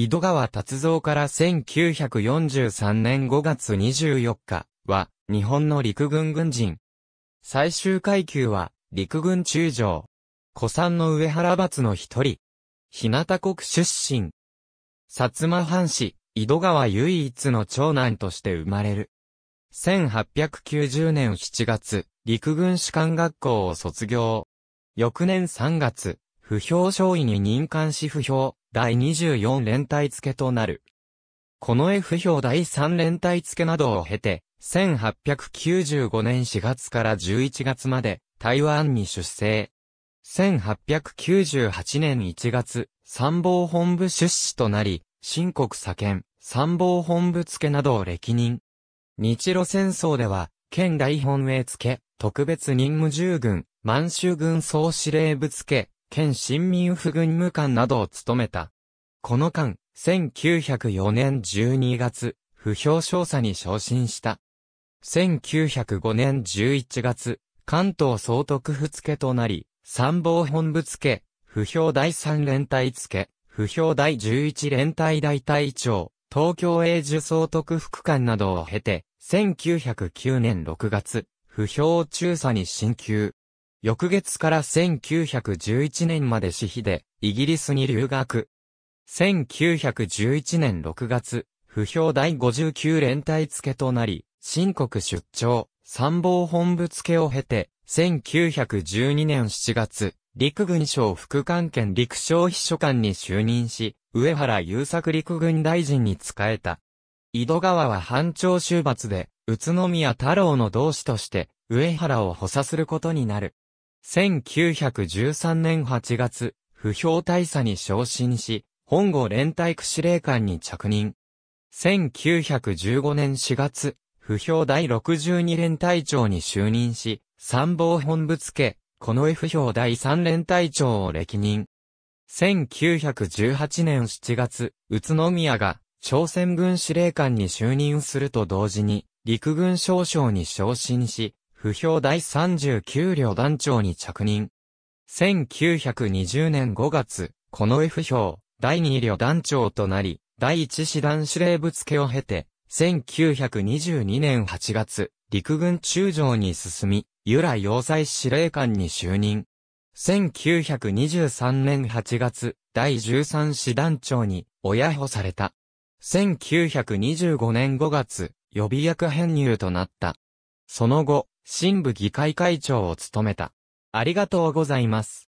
井戸川達造から1943年5月24日は、日本の陸軍軍人。最終階級は、陸軍中将。古参の上原閥の一人。日向国出身。薩摩藩士、井戸川唯一の長男として生まれる。1890年7月、陸軍士官学校を卒業。翌年3月、不評少尉に任官し不評。第24連隊付となる。この F 表第3連隊付などを経て、1895年4月から11月まで台湾に出生。1898年1月、参謀本部出資となり、新国左権、参謀本部付などを歴任。日露戦争では、県大本営付、特別任務従軍、満州軍総司令部付、県新民府軍務官などを務めた。この間、1904年12月、不評少佐に昇進した。1905年11月、関東総督府付となり、参謀本部付、不評第3連隊付、不評第11連隊大隊長、東京永寿総督副官などを経て、1909年6月、不評中佐に進級。翌月から1911年まで私費で、イギリスに留学。1911年6月、不評第59連隊付となり、新国出張、参謀本部付を経て、1912年7月、陸軍省副官兼陸省秘書官に就任し、上原優作陸軍大臣に仕えた。井戸川は藩庁終末で、宇都宮太郎の同志として、上原を補佐することになる。1913年8月、不評大佐に昇進し、本郷連隊区司令官に着任。1915年4月、不評第62連隊長に就任し、参謀本部付け、この F 評第3連隊長を歴任。1918年7月、宇都宮が朝鮮軍司令官に就任すると同時に、陸軍少将に昇進し、不評第39両団長に着任。1920年5月、この F 評、第2旅団長となり、第1師団司令部付を経て、1922年8月、陸軍中将に進み、由来要塞司令官に就任。1923年8月、第13師団長に、親保された。1925年5月、予備役編入となった。その後、新部議会会長を務めた。ありがとうございます。